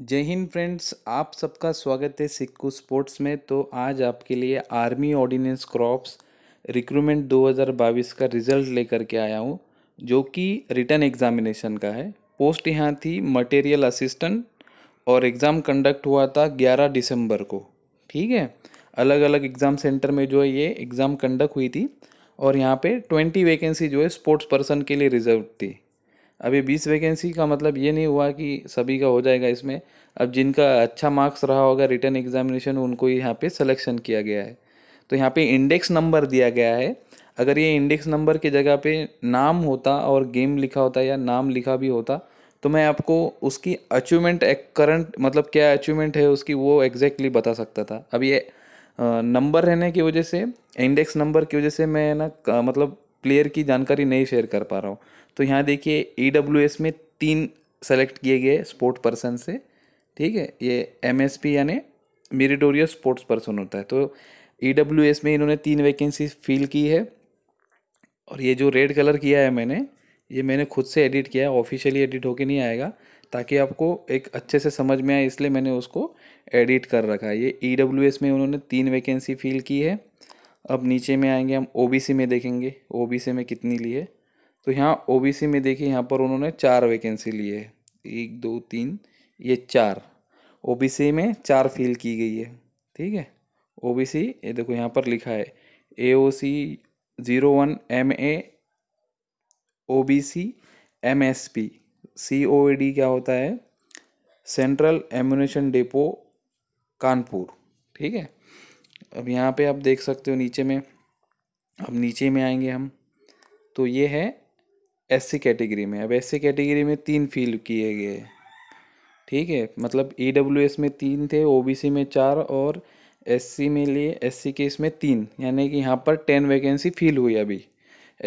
जय हिंद फ्रेंड्स आप सबका स्वागत है सिक्कू स्पोर्ट्स में तो आज आपके लिए आर्मी ऑर्डिनेंस क्रॉप्स रिक्रूटमेंट 2022 का रिजल्ट लेकर के आया हूँ जो कि रिटर्न एग्जामिनेशन का है पोस्ट यहाँ थी मटेरियल असिस्टेंट और एग्ज़ाम कंडक्ट हुआ था 11 दिसंबर को ठीक है अलग अलग एग्ज़ाम सेंटर में जो है ये एग्ज़ाम कंडक्ट हुई थी और यहाँ पे ट्वेंटी वैकेंसी जो है स्पोर्ट्स पर्सन के लिए रिजर्व थी अभी बीस वैकेंसी का मतलब ये नहीं हुआ कि सभी का हो जाएगा इसमें अब जिनका अच्छा मार्क्स रहा होगा रिटर्न एग्जामिनेशन उनको यहाँ पे सिलेक्शन किया गया है तो यहाँ पे इंडेक्स नंबर दिया गया है अगर ये इंडेक्स नंबर की जगह पे नाम होता और गेम लिखा होता या नाम लिखा भी होता तो मैं आपको उसकी अचीवमेंट करंट मतलब क्या अचीवमेंट है उसकी वो एग्जैक्टली बता सकता था अब ये नंबर रहने की वजह से इंडेक्स नंबर की वजह से मैं ना मतलब प्लेयर की जानकारी नहीं शेयर कर पा रहा हूँ तो यहाँ देखिए ई e में तीन सेलेक्ट किए गए स्पोर्ट पर्सन से ठीक है ये एम यानी मेरिटोरियस स्पोर्ट्स पर्सन होता है तो ई e में इन्होंने तीन वैकेंसी फिल की है और ये जो रेड कलर किया है मैंने ये मैंने खुद से एडिट किया है ऑफिशियली एडिट होके नहीं आएगा ताकि आपको एक अच्छे से समझ में आए इसलिए मैंने उसको एडिट कर रखा है ये ई e में उन्होंने तीन वैकेंसी फिल की है अब नीचे में आएंगे हम ओबीसी में देखेंगे ओबीसी में कितनी ली है तो यहाँ ओबीसी में देखिए यहाँ पर उन्होंने चार वैकेंसी ली है एक दो तीन ये चार ओबीसी में चार फिल की गई है ठीक है ओबीसी ये देखो यहाँ पर लिखा है A O C zero one M A O B C M S P C O A D क्या होता है सेंट्रल एम्यूनेशन डेपो कानपुर ठीक है अब यहाँ पे आप देख सकते हो नीचे में अब नीचे में आएंगे हम तो ये है एस कैटेगरी में अब एस कैटेगरी में तीन फील किए गए ठीक है मतलब ई डब्ल्यू एस में तीन थे ओ बी सी में चार और एस सी में लिए एस सी के इसमें तीन यानी कि यहाँ पर टेन वैकेंसी फिल हुई अभी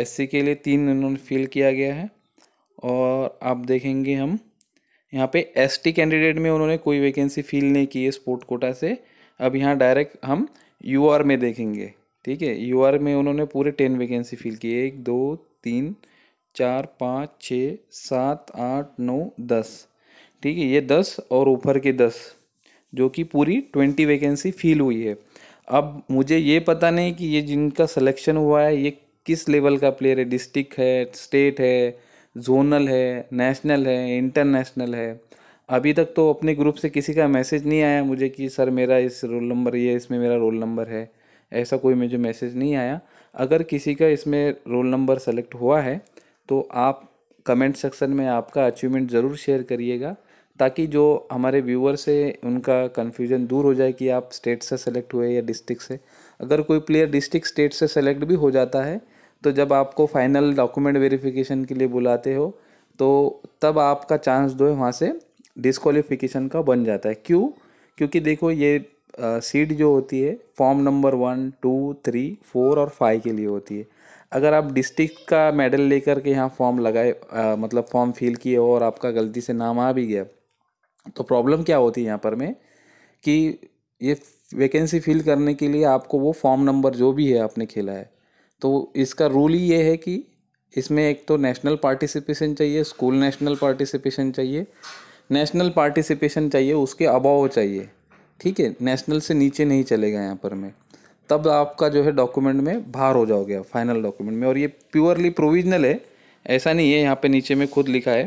एस सी के लिए तीन उन्होंने फिल किया गया है और आप देखेंगे हम यहाँ पे एस टी कैंडिडेट में उन्होंने कोई वैकेंसी फिल नहीं की है स्पोर्ट कोटा से अब यहाँ डायरेक्ट हम यू आर में देखेंगे ठीक है यू आर में उन्होंने पूरे टेन वैकेंसी फिल की एक दो तीन चार पाँच छ सात आठ नौ दस ठीक है ये दस और ऊपर के दस जो कि पूरी ट्वेंटी वैकेंसी फिल हुई है अब मुझे ये पता नहीं कि ये जिनका सिलेक्शन हुआ है ये किस लेवल का प्लेयर है डिस्ट्रिक्ट है स्टेट है जोनल है नेशनल है इंटरनेशनल है अभी तक तो अपने ग्रुप से किसी का मैसेज नहीं आया मुझे कि सर मेरा इस रोल नंबर ये इसमें मेरा रोल नंबर है ऐसा कोई मुझे मैसेज नहीं आया अगर किसी का इसमें रोल नंबर सेलेक्ट हुआ है तो आप कमेंट सेक्शन में आपका अचीवमेंट ज़रूर शेयर करिएगा ताकि जो हमारे व्यूअर से उनका कन्फ्यूजन दूर हो जाए कि आप स्टेट से सेलेक्ट हुए या डिस्ट्रिक्ट से अगर कोई प्लेयर डिस्ट्रिक्ट स्टेट से सेलेक्ट भी हो जाता है तो जब आपको फाइनल डॉक्यूमेंट वेरिफिकेशन के लिए बुलाते हो तो तब आपका चांस दो है वहाँ से डिस्कॉलीफिकेशन का बन जाता है क्यों क्योंकि देखो ये सीट जो होती है form number one two three four और फाइव के लिए होती है अगर आप डिस्ट्रिक्ट का मेडल लेकर के यहाँ फॉर्म लगाए आ, मतलब फॉर्म फिल किए हो और आपका गलती से नाम आ भी गया तो प्रॉब्लम क्या होती है यहाँ पर में कि ये वैकेंसी फिल करने के लिए आपको वो फॉर्म नंबर जो भी है आपने खेला है तो इसका रूल ही ये है कि इसमें एक तो नेशनल पार्टिसिपेशन चाहिए स्कूल नेशनल पार्टिसिपेशन चाहिए नेशनल पार्टिसिपेशन चाहिए उसके अबाव चाहिए ठीक है नेशनल से नीचे नहीं चलेगा यहाँ पर मैं तब आपका जो है डॉक्यूमेंट में बाहर हो जाओगे फाइनल डॉक्यूमेंट में और ये प्योरली प्रोविजनल है ऐसा नहीं है यहाँ पे नीचे में खुद लिखा है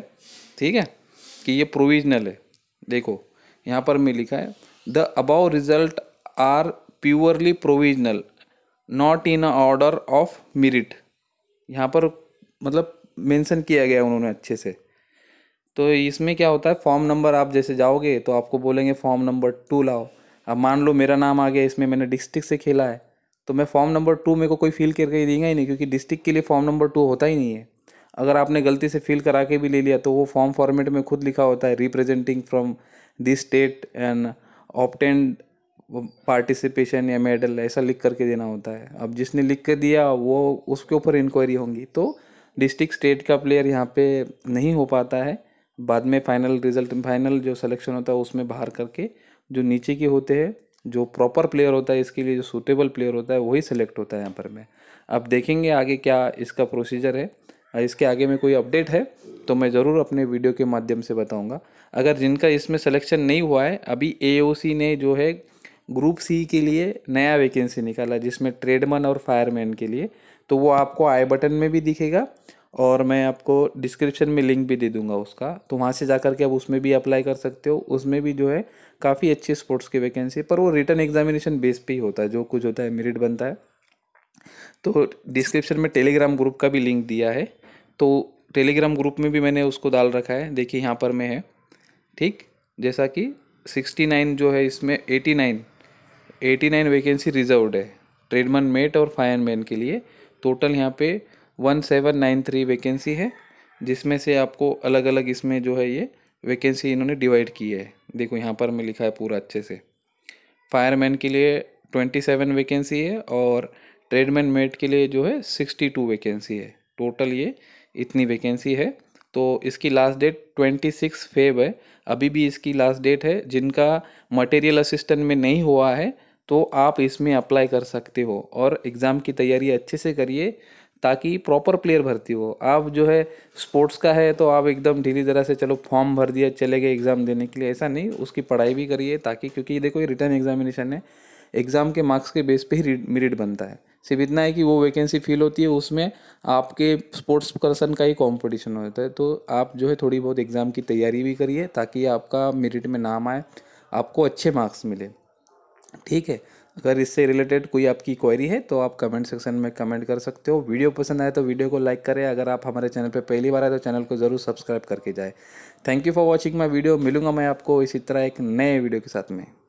ठीक है कि ये प्रोविजनल है देखो यहाँ पर मैं लिखा है the above result are purely provisional not in order of merit यहाँ पर मतलब मेंशन किया गया उन्होंने अच्छे से तो इसमें क्या होता है फॉर्म नंबर आप जैसे जाओगे तो आपको बोलेंगे फॉर्म नंबर टू लाओ अब मान लो मेरा नाम आ गया इसमें मैंने डिस्ट्रिक्ट से खेला है तो मैं फॉर्म नंबर टू मेरे को कोई फिल करके ही देंगे ही नहीं क्योंकि डिस्ट्रिक्ट के लिए फॉर्म नंबर टू होता ही नहीं है अगर आपने गलती से फिल करा के भी ले लिया तो वो फॉर्म फॉर्मेट में खुद लिखा होता है representing from this state and obtained participation या मेडल ऐसा लिख करके देना होता है अब जिसने लिख कर दिया वो उसके ऊपर इंक्वायरी होंगी तो डिस्ट्रिक्ट स्टेट का प्लेयर यहाँ पे नहीं हो पाता है बाद में फाइनल रिजल्ट फाइनल जो सिलेक्शन होता है उसमें बाहर करके जो नीचे के होते हैं जो प्रॉपर प्लेयर होता है इसके लिए जो सूटेबल प्लेयर होता है वही सिलेक्ट होता है यहाँ पर मैं अब देखेंगे आगे क्या इसका प्रोसीजर है इसके आगे में कोई अपडेट है तो मैं ज़रूर अपने वीडियो के माध्यम से बताऊँगा अगर जिनका इसमें सलेक्शन नहीं हुआ है अभी ए ने जो है ग्रुप सी के लिए नया वैकेंसी निकाला जिसमें ट्रेडमन और फायरमैन के लिए तो वो आपको आई बटन में भी दिखेगा और मैं आपको डिस्क्रिप्शन में लिंक भी दे दूंगा उसका तो वहाँ से जा के आप उसमें भी अप्लाई कर सकते हो उसमें भी जो है काफ़ी अच्छी स्पोर्ट्स की वैकेंसी पर वो रिटर्न एग्जामिनेशन बेस पे ही होता है जो कुछ होता है मेरिट बनता है तो डिस्क्रिप्शन में टेलीग्राम ग्रुप का भी लिंक दिया है तो टेलीग्राम ग्रुप में भी मैंने उसको डाल रखा है देखिए यहाँ पर मैं है ठीक जैसा कि सिक्सटी नाइन जो है इसमें eighty nine eighty nine vacancy reserved है ट्रेडमन मेट और फायरमैन के लिए टोटल यहाँ पे one seven nine three vacancy है जिसमें से आपको अलग अलग इसमें जो है ये वैकेंसी इन्होंने डिवाइड की है देखो यहाँ पर मैं लिखा है पूरा अच्छे से फायरमैन के लिए ट्वेंटी सेवन वैकेंसी है और ट्रेडमैन मेट के लिए जो है सिक्सटी टू वैकेंसी है टोटल ये इतनी वैकेंसी है तो इसकी last date twenty six Feb है अभी भी इसकी लास्ट डेट है जिनका मटेरियल असिस्टेंट में नहीं हुआ है तो आप इसमें अप्लाई कर सकते हो और एग्ज़ाम की तैयारी अच्छे से करिए ताकि प्रॉपर प्लेयर भर्ती हो आप जो है स्पोर्ट्स का है तो आप एकदम ढीली तरह से चलो फॉर्म भर दिया चले गए एग्ज़ाम देने के लिए ऐसा नहीं उसकी पढ़ाई भी करिए ताकि क्योंकि ये देखो ये रिटर्न एग्जामिनेशन है एग्ज़ाम के मार्क्स के बेस पे ही मेरिट बनता है सिर्फ इतना है कि वो वैकेंसी फील होती है उसमें आपके स्पोर्ट्स पर्सन का ही कॉम्पिटिशन होता है तो आप जो है थोड़ी बहुत एग्ज़ाम की तैयारी भी करिए ताकि आपका मेरिट में नाम आए आपको अच्छे मार्क्स मिले ठीक है अगर इससे रिलेटेड कोई आपकी क्वेरी है तो आप कमेंट सेक्शन में कमेंट कर सकते हो वीडियो पसंद आए तो वीडियो को लाइक करें अगर आप हमारे चैनल पर पहली बार आए तो चैनल को ज़रूर सब्सक्राइब करके जाए thank you for watching my video मिलूंगा मैं आपको इसी तरह एक नए वीडियो के साथ में